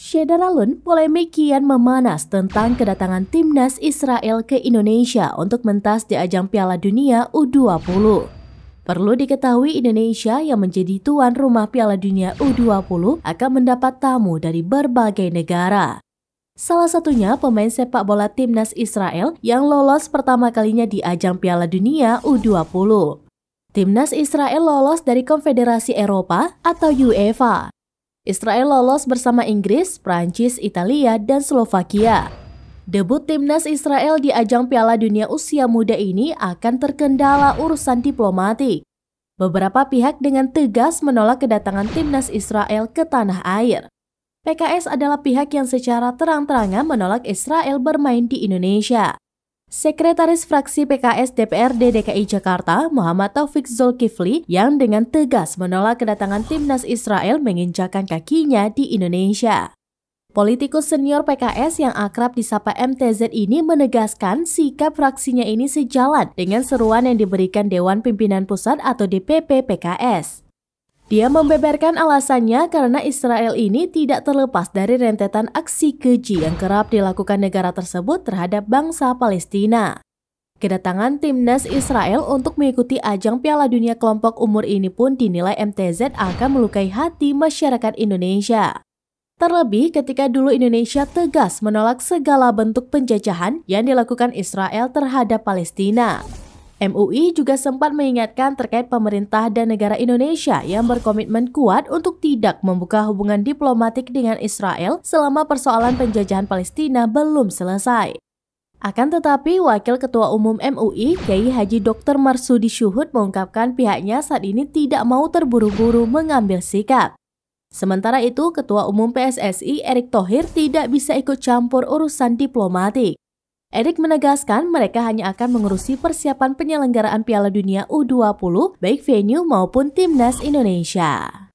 Shedaralun, polemik kian memanas tentang kedatangan timnas Israel ke Indonesia untuk mentas di ajang Piala Dunia U20. Perlu diketahui Indonesia yang menjadi tuan rumah Piala Dunia U20 akan mendapat tamu dari berbagai negara. Salah satunya pemain sepak bola timnas Israel yang lolos pertama kalinya di ajang Piala Dunia U20. Timnas Israel lolos dari Konfederasi Eropa atau UEFA Israel lolos bersama Inggris, Prancis, Italia, dan Slovakia. Debut timnas Israel di ajang Piala Dunia usia muda ini akan terkendala urusan diplomatik. Beberapa pihak dengan tegas menolak kedatangan timnas Israel ke tanah air. PKS adalah pihak yang secara terang-terangan menolak Israel bermain di Indonesia. Sekretaris Fraksi PKS DPRD DKI Jakarta, Muhammad Taufik Zulkifli, yang dengan tegas menolak kedatangan timnas Israel menginjakan kakinya di Indonesia. Politikus senior PKS yang akrab disapa MTZ ini menegaskan sikap fraksinya ini sejalan dengan seruan yang diberikan Dewan Pimpinan Pusat atau DPP PKS. Dia membeberkan alasannya karena Israel ini tidak terlepas dari rentetan aksi keji yang kerap dilakukan negara tersebut terhadap bangsa Palestina. Kedatangan timnas Israel untuk mengikuti ajang Piala Dunia kelompok umur ini pun dinilai MTZ akan melukai hati masyarakat Indonesia. Terlebih ketika dulu Indonesia tegas menolak segala bentuk penjajahan yang dilakukan Israel terhadap Palestina. MUI juga sempat mengingatkan terkait pemerintah dan negara Indonesia yang berkomitmen kuat untuk tidak membuka hubungan diplomatik dengan Israel selama persoalan penjajahan Palestina belum selesai. Akan tetapi, Wakil Ketua Umum MUI, Kiai Haji Dr. Marsudi Syuhud mengungkapkan pihaknya saat ini tidak mau terburu-buru mengambil sikap. Sementara itu, Ketua Umum PSSI Erick Thohir tidak bisa ikut campur urusan diplomatik. Erik menegaskan mereka hanya akan mengurusi persiapan penyelenggaraan Piala Dunia U20 baik venue maupun timnas Indonesia.